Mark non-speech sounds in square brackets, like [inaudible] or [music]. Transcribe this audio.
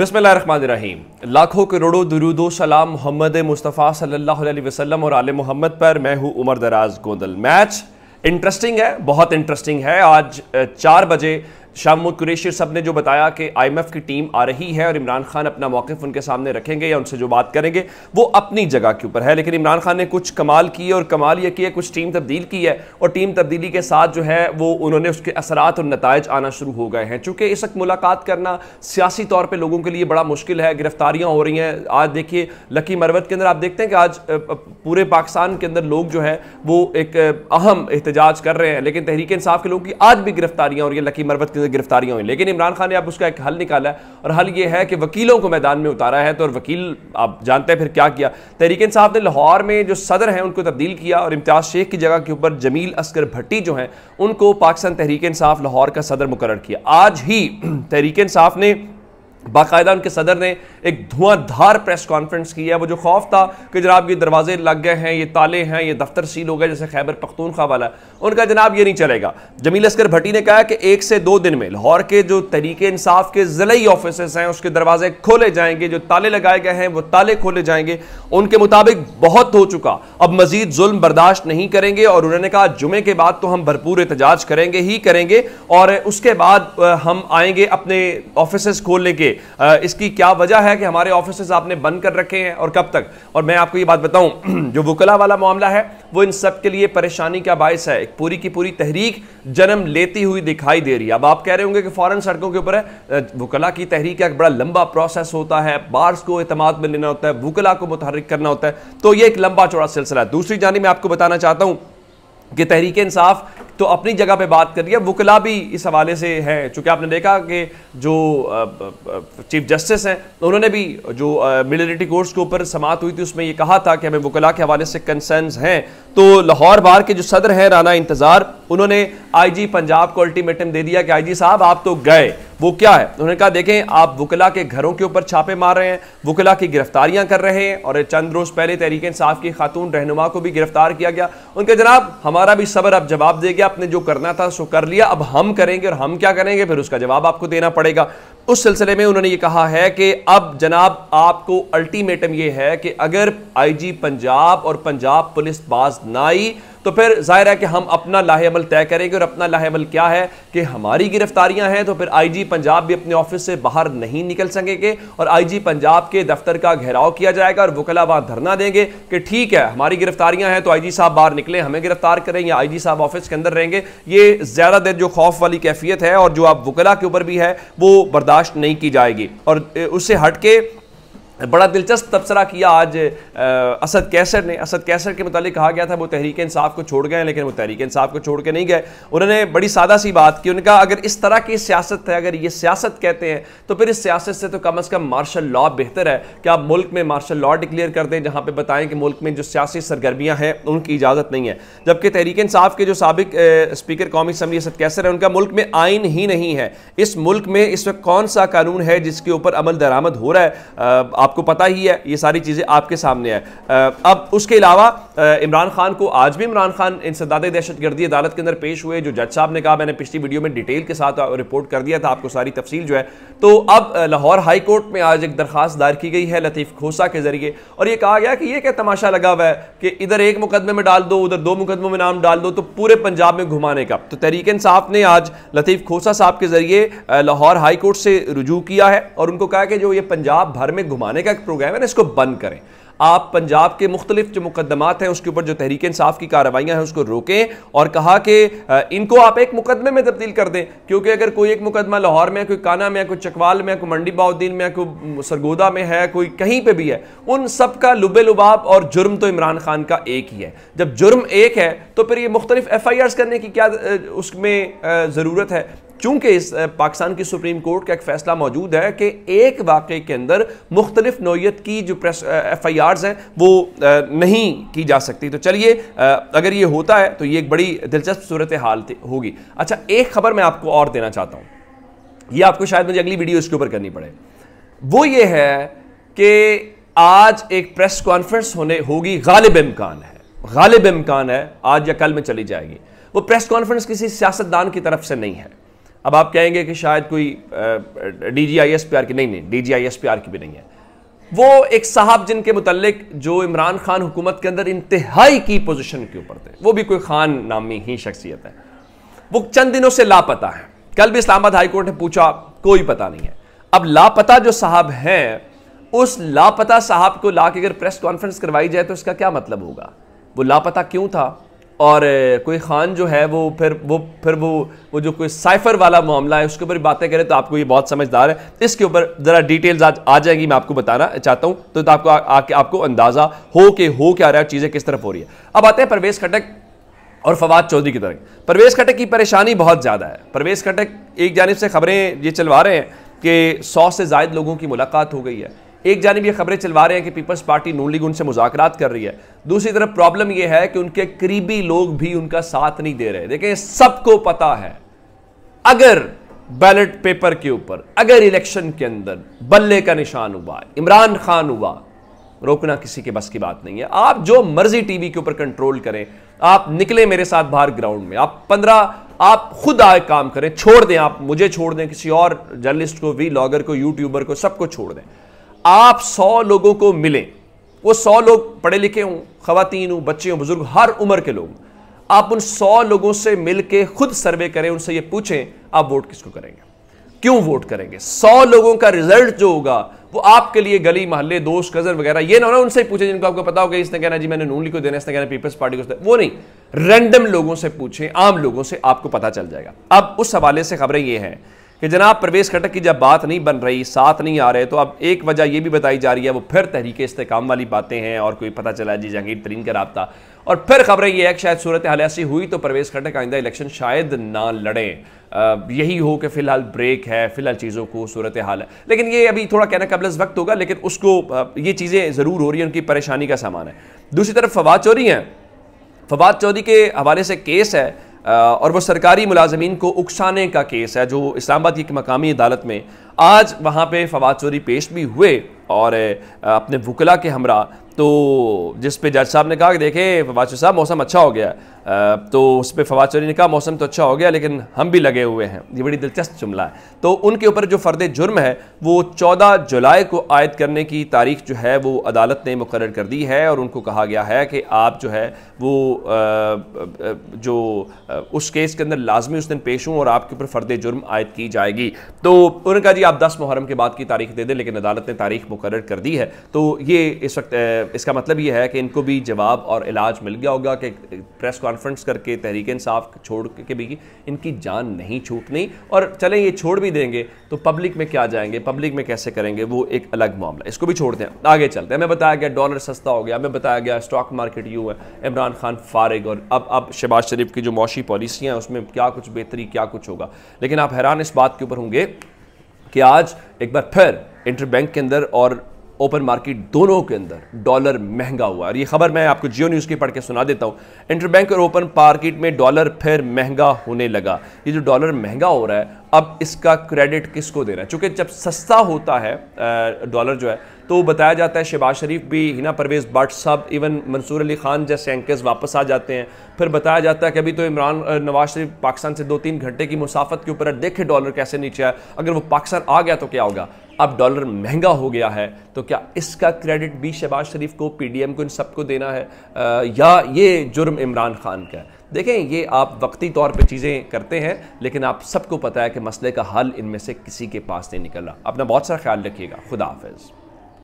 बिसमीम लाखों करोड़ों दरुदो सलाम मोहम्मद मुस्तफ़ा सल्लल्लाहु अलैहि वसल्लम और आल मोहम्मद पर मैं हूँ उमर दराज गोंदल मैच इंटरेस्टिंग है बहुत इंटरेस्टिंग है आज चार बजे महमूद कुरेशी सब ने जो बताया कि आईएमएफ की टीम आ रही है और इमरान खान अपना मौकफ उनके सामने रखेंगे या उनसे जो बात करेंगे वो अपनी जगह के ऊपर है लेकिन इमरान खान ने कुछ कमाल किए और कमाल यह किया कुछ टीम तब्दील की है और टीम तब्दीली के साथ जो है वो उन्होंने उसके असरात और नतज आना शुरू हो गए हैं चूंकि इस वक्त मुलाकात करना सियासी तौर पर लोगों के लिए बड़ा मुश्किल है गिरफ्तारियाँ हो रही हैं आज देखिए लकी मरवत के अंदर आप देखते हैं कि आज पूरे पाकिस्तान के अंदर लोग जो है वो एक अहम एहतजाज कर रहे हैं लेकिन तहरीक इंसाफ के लोगों की आज भी गिरफ्तारियाँ हो रही है लकी मरवत के उसकी गिरफ्तारियाँ हुई लेकिन इमरान खान ने अब उसका एक हल निकाला है और हल ये है कि वकीलों को मैदान में उतारा है तो और वकील आप जानते हैं फिर क्या किया तहरीक साहब ने लाहौर में जो सदर हैं उनको तब्दील किया और इम्तियाज़ शेख की जगह के ऊपर जमील असगर भट्टी जो हैं उनको पाकिस्तान तहरीक साफ लाहौर का सदर मुकर किया आज ही [clears throat] तहरीक साफ ने बाकायदा उनके सदर ने एक धुआंधार प्रेस कॉन्फ्रेंस की है वो जो खौफ था कि जनाब ये दरवाजे लग गए हैं ये ताले हैं ये दफ्तर सील हो गए जैसे खैबर पख्तूनखा वाला उनका जनाब ये नहीं चलेगा जमील अस्कर भट्टी ने कहा कि एक से दो दिन में लाहौर के जो तरीके इंसाफ के ज़िलई ऑफिस हैं उसके दरवाजे खोले जाएंगे जो ताले लगाए गए हैं वो ताले खोले जाएंगे उनके मुताबिक बहुत हो चुका अब मजीद जुल्म बर्दाश्त नहीं करेंगे और उन्होंने कहा जुमे के बाद तो हम भरपूर एहतजाज करेंगे ही करेंगे और उसके बाद हम आएंगे अपने ऑफिस खोलने के इसकी क्या वजह है कि हमारे ऑफिस आपने बंद कर रखे हैं और कब तक और मैं आपको ये बात बताऊं [clears throat] जो वकला वाला मामला है वो इन सब के लिए परेशानी का बायस है एक पूरी की पूरी तहरीक जन्म लेती हुई दिखाई दे रही है अब आप कह रहे होंगे कि फॉरन सड़कों के ऊपर है वकला की तहरीक का एक बड़ा लंबा प्रोसेस होता है बार्स को अतमाद में लेना होता है वकला को मुतहरिक करना होता है तो यह एक लंबा चौड़ा सिलसिला है दूसरी जानी मैं आपको बताना चाहता हूँ कि तहरीक इंसाफ तो अपनी जगह पे बात कर रही है वकला भी इस हवाले से है चूंकि आपने देखा कि जो चीफ जस्टिस हैं उन्होंने भी जो मिलिट्री कोर्ट्स के ऊपर समात हुई थी उसमें ये कहा था कि हमें वकला के हवाले से कंसर्न हैं तो लाहौर बार के जो सदर हैं राना इंतज़ार उन्होंने आई जी पंजाब को अल्टीमेटम दे दिया कि आई जी साहब आप तो गए वो क्या है उन्होंने कहा देखें आप वकला के घरों के ऊपर छापे मार रहे हैं वकला की गिरफ्तारियां कर रहे हैं और चंद रोज़ पहले तहरीक इंसाफ की खातून रहनुमा को भी गिरफ्तार किया गया उनके जनाब हमारा भी सबर अब जवाब देगा आपने जो करना था सो कर लिया अब हम करेंगे और हम क्या करेंगे फिर उसका जवाब आपको देना पड़ेगा उस सिलसिले में उन्होंने ये कहा है कि अब जनाब आपको अल्टीमेटम ये है कि अगर आईजी पंजाब और पंजाब पुलिस बाज ना आई तो फिर जाहिर है कि हम अपना लाहेमल तय करेंगे और अपना लाहेमल क्या है कि हमारी गिरफ्तारियां हैं तो फिर आईजी पंजाब भी अपने ऑफिस से बाहर नहीं निकल सकेंगे और आईजी पंजाब के दफ्तर का घेराव किया जाएगा और वकला वहां धरना देंगे कि ठीक है हमारी गिरफ्तारियां हैं तो आईजी साहब बाहर निकले हमें गिरफ्तार करें या आई साहब ऑफिस के अंदर रहेंगे ये ज़्यादा देर जो खौफ वाली कैफियत है और जो आप वकला के ऊपर भी है वो बर्दाश्त बर्दाश्त नहीं की जाएगी और उससे हट के बड़ा दिलचस्प तबसरा किया आज असद कैसर ने असद कैसर के मतलब कहा गया था वो तहरीक इंसाफ को छोड़ गए लेकिन वो तहरीक इंसाफ को छोड़ के नहीं गए उन्होंने बड़ी सादा सी बात की उनका अगर इस तरह की सियासत है अगर ये सियासत कहते हैं तो फिर इस सियासत से तो कम अज़ कम मार्शल लॉ बेहतर है कि आप मुल्क में मार्शल लॉ डिक्लेयर कर दें जहाँ पर बताएं कि मुल्क में जो सियासी सरगर्मियाँ हैं उनकी इजाज़त नहीं है जबकि तहरीक इंसाफ के जो सबक स्पीकर कौमी असम्बली असद कैसर है उनका मुल्क में आइन ही नहीं है इस मुल्क में इस वक्त कौन सा कानून है जिसके ऊपर अमल दरामद हो रहा है आप आपको पता ही है ये सारी चीज़ें आपके सामने है अब उसके अलावा इमरान खान को आज भी इमरान खान इंसदाद दहशतगर्दी अदालत के अंदर पेश हुए जो जज साहब ने कहा मैंने पिछली वीडियो में डिटेल के साथ रिपोर्ट कर दिया था आपको सारी तफसील जो है तो अब लाहौर हाई कोर्ट में आज एक दरख्वास्त दायर की गई है लतीफ़ खोसा के जरिए और ये कहा गया कि ये क्या तमाशा लगा हुआ है कि इधर एक मुकदमे में डाल दो उधर दो मुकदमों में नाम डाल दो तो पूरे पंजाब में घुमाने का तो तहरीक साहब ने आज लतीफ़ खोसा साहब के जरिए लाहौर हाई कोर्ट से रुजू किया है और उनको कहा कि जो ये पंजाब भर में घुमाने करने का एक प्रोग्राम है ना इसको बंद करें आप पंजाब के मुख्तलिफ जो मुकदमात हैं उसके ऊपर जो तहरीक इंसाफ की कार्रवाइयाँ हैं उसको रोकें और कहा कि इनको आप एक मुकदमे में तब्दील कर दें क्योंकि अगर कोई एक मुकदमा लाहौर में कोई काना में कोई चकवाल में कोई मंडी बाउद्दीन में कोई सरगोदा में है कोई कहीं पर भी है उन सब का लुबे लुबाब और जुर्म तो इमरान खान का एक ही है जब जुर्म एक है तो फिर ये मुख्तलिफ एफ आई आर्स करने की क्या उसमें ज़रूरत है चूंकि इस पाकिस्तान की सुप्रीम कोर्ट का एक फैसला मौजूद है कि एक वाक़े के अंदर मुख्तलिफ नोयत की जो प्रेस एफ आई आर्स हैं वो नहीं की जा सकती तो चलिए अगर ये होता है तो ये एक बड़ी दिलचस्प सूरत हाल होगी अच्छा एक खबर मैं आपको और देना चाहता हूँ ये आपको शायद मुझे अगली वीडियो इसके ऊपर करनी पड़े वो ये है कि आज एक प्रेस कॉन्फ्रेंस होने होगी गालिब इमकान है गालिब इमकान है आज या कल में चली जाएगी वो प्रेस कॉन्फ्रेंस किसी सियासतदान की तरफ से नहीं है अब आप कहेंगे कि शायद कोई D G I S P R की नहीं नहीं D G I S P R की भी नहीं है वो एक साहब जिनके मुतलक जो इमरान खान हुकूमत के अंदर इंतहाई की पोजिशन के ऊपर थे वो भी कोई खान नामी ही शख्सियत है वो चंद दिनों से लापता है कल भी इस्लामाबाद हाईकोर्ट ने पूछा कोई पता नहीं है अब लापता जो साहब हैं उस लापता साहब को ला के अगर प्रेस कॉन्फ्रेंस करवाई जाए तो इसका क्या मतलब होगा वो लापता क्यों था और कोई ख़ान जो है वो फिर वो फिर वो वो जो कोई साइफर वाला मामला है उसके ऊपर बातें करें तो आपको ये बहुत समझदार है इसके ऊपर ज़रा डिटेल्स आज आ जाएगी मैं आपको बताना चाहता हूँ तो, तो आपको आके आपको अंदाज़ा हो के हो क्या रहा है चीज़ें किस तरफ हो रही है अब आते हैं परवेश खटक और फवाद चौधरी की तरफ परवेश खटक की परेशानी बहुत ज़्यादा है परवेश खटक एक जानब से खबरें ये चलवा रहे हैं कि सौ से जायद लोगों की मुलाकात हो गई है एक जानब ये खबरें चलवा रहे हैं कि पीपल्स पार्टी नून लीग उनसे मुजाकर कर रही है दूसरी तरफ प्रॉब्लम यह है कि उनके करीबी लोग भी उनका साथ नहीं दे रहे देखें सबको पता है अगर बैलेट पेपर के ऊपर अगर इलेक्शन के अंदर बल्ले का निशान हुआ इमरान खान हुआ रोकना किसी के बस की बात नहीं है आप जो मर्जी टीवी के ऊपर कंट्रोल करें आप निकले मेरे साथ बाहर ग्राउंड में आप पंद्रह आप खुद आए काम करें छोड़ दें आप मुझे छोड़ दें किसी और जर्नलिस्ट को वी लॉगर को यूट्यूबर को सबको छोड़ दें आप सौ लोगों को मिलें वो सौ लोग पढ़े लिखे हों ख़वातीन हों बच्चे हों बुज़ुर्ग हर उम्र के लोग आप उन सौ लोगों से मिल के खुद सर्वे करें उनसे ये पूछें आप वोट किसको करेंगे क्यों वोट करेंगे सौ लोगों का रिजल्ट जो होगा वो आपके लिए गली मोहल्ले दोस्त कजन वगैरह ये ना होना उनसे पूछे जिनको आपको पता होगा इसने कहना जी मैंने नून लिखो देना इसने कहना पीपल्स पार्टी को वो नहीं रैंडम लोगों से पूछें आम लोगों से आपको पता चल जाएगा अब उस हवाले से खबरें ये हैं कि जनाब प्रवेश खटक की जब बात नहीं बन रही साथ नहीं आ रहे तो अब एक वजह यह भी बताई जा रही है वो फिर तहरीक इस्तेकाम वाली बातें हैं और कोई पता चला जी जहांगीर तरीन का रबता और फिर खबरें यह है कि शायद सूरत हाल ऐसी हुई तो प्रवेश खटक आइंदा इलेक्शन शायद ना लड़ें यही हो कि फ़िलहाल ब्रेक है फ़िलहाल चीज़ों को सूरत हाल है लेकिन ये अभी थोड़ा कहना कबल वक्त होगा लेकिन उसको ये चीज़ें ज़रूर हो रही हैं उनकी परेशानी का सामान है दूसरी तरफ फवाद चौरी हैं फवाद चौधरी के हवाले से केस है और वह सरकारी मुलाजमीन को उकसाने का केस है जो इस्लामाबाद की एक मकामी अदालत में आज वहाँ पे फवाद चोरी पेश भी हुए और अपने वकला के हमरा तो जिस पे जज साहब ने कहा कि देखे फवाद चोरी साहब मौसम अच्छा हो गया तो उस पर फवाद चोरी ने कहा मौसम तो अच्छा हो गया लेकिन हम भी लगे हुए हैं ये बड़ी दिलचस्प जुमला है तो उनके ऊपर जो फ़र्द जुर्म है वो चौदह जुलाई को आयद करने की तारीख जो है वो अदालत ने मुकर कर दी है और उनको कहा गया है कि आप जो है वो जो उस केस के अंदर लाजमी उस दिन पेश हूँ और आपके ऊपर फ़र्द जुर्म आयद की जाएगी तो उन्होंने कहा जी आप दस मुहरम के बाद की तारीख दे दें लेकिन अदालत ने तारीख मुकर कर दी है तो ये इस वक्त इसका मतलब ये है कि इनको भी जवाब और इलाज मिल गया होगा कि प्रेस कॉन्फ्रेंस करके तहरीक इंसाफ छोड़ के भी इनकी जान नहीं छूटनी और चलें ये छोड़ भी देंगे तो पब्लिक में क्या जाएंगे पब्लिक में कैसे करेंगे वो एक अलग मामला इसको भी छोड़ते हैं आगे चलते हैं हमें बताया गया डॉलर सस्ता हो गया हमें बताया गया स्टॉक मार्केट यूँ है इमरान खान फारग और अब अब शहबाज शरीफ की जो मौशी पॉलिसियाँ हैं उसमें क्या कुछ बेहतरी क्या कुछ होगा लेकिन आप हैरान इस बात के ऊपर होंगे कि आज एक बार फिर इंटरबैंक के अंदर और ओपन मार्केट दोनों के अंदर डॉलर महंगा हुआ और ये खबर मैं आपको जियो न्यूज़ की पढ़ के सुना देता हूँ इंटरबैंक और ओपन मार्केट में डॉलर फिर महंगा होने लगा ये जो डॉलर महंगा हो रहा है अब इसका क्रेडिट किसको देना है चूंकि जब सस्ता होता है डॉलर जो है तो बताया जाता है शहबाज शरीफ भी हिना परवेज़ बट साहब इवन मंसूर अली खान जैसे एंकर्स वापस आ जाते हैं फिर बताया जाता है कि अभी तो इमरान नवाज शरीफ पाकिस्तान से दो तीन घंटे की मुसाफत के ऊपर है देखे डॉलर कैसे नीचे आया अगर वो पाकिस्तान आ गया तो क्या होगा अब डॉलर महंगा हो गया है तो क्या इसका क्रेडिट भी शहबाज शरीफ को पी को इन सबको देना है या ये जुर्म इमरान खान का है देखें ये आप वक्ती तौर पे चीज़ें करते हैं लेकिन आप सबको पता है कि मसले का हल इनमें से किसी के पास नहीं निकल रहा अपना बहुत सारा ख्याल रखिएगा खुदा हाफिज़